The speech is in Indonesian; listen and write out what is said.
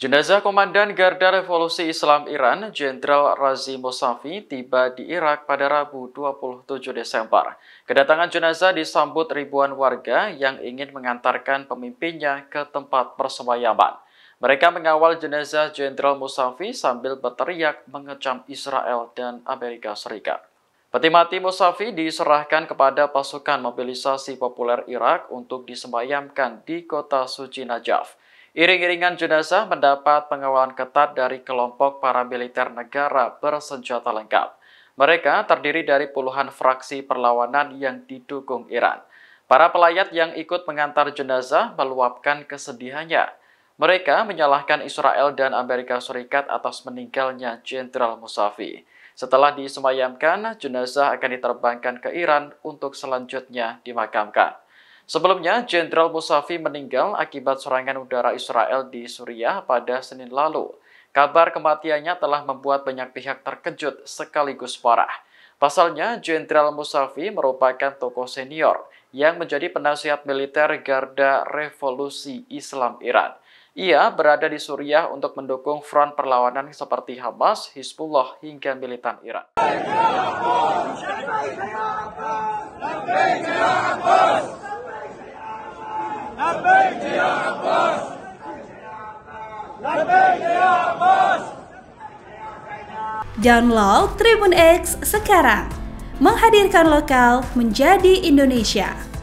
Jenazah Komandan Garda Revolusi Islam Iran, Jenderal Razi Mosafi, tiba di Irak pada Rabu 27 Desember. Kedatangan jenazah disambut ribuan warga yang ingin mengantarkan pemimpinnya ke tempat persemayaman. Mereka mengawal jenazah Jenderal Mosafi sambil berteriak mengecam Israel dan Amerika Serikat. Peti mati Mosafi diserahkan kepada pasukan mobilisasi populer Irak untuk disembayamkan di kota suci Najaf. Iring-iringan jenazah mendapat pengawalan ketat dari kelompok para militer negara bersenjata lengkap. Mereka terdiri dari puluhan fraksi perlawanan yang didukung Iran. Para pelayat yang ikut mengantar jenazah meluapkan kesedihannya. Mereka menyalahkan Israel dan Amerika Serikat atas meninggalnya Jenderal Musafi. Setelah disemayamkan, jenazah akan diterbangkan ke Iran untuk selanjutnya dimakamkan. Sebelumnya, Jenderal Musafi meninggal akibat serangan udara Israel di Suriah pada Senin lalu. Kabar kematiannya telah membuat banyak pihak terkejut sekaligus parah. Pasalnya, Jenderal Musafi merupakan tokoh senior yang menjadi penasihat militer Garda Revolusi Islam Iran. Ia berada di Suriah untuk mendukung front perlawanan seperti Hamas, Hizbullah, hingga militan Iran. Jangan Download Tribun X sekarang menghadirkan lokal menjadi Indonesia.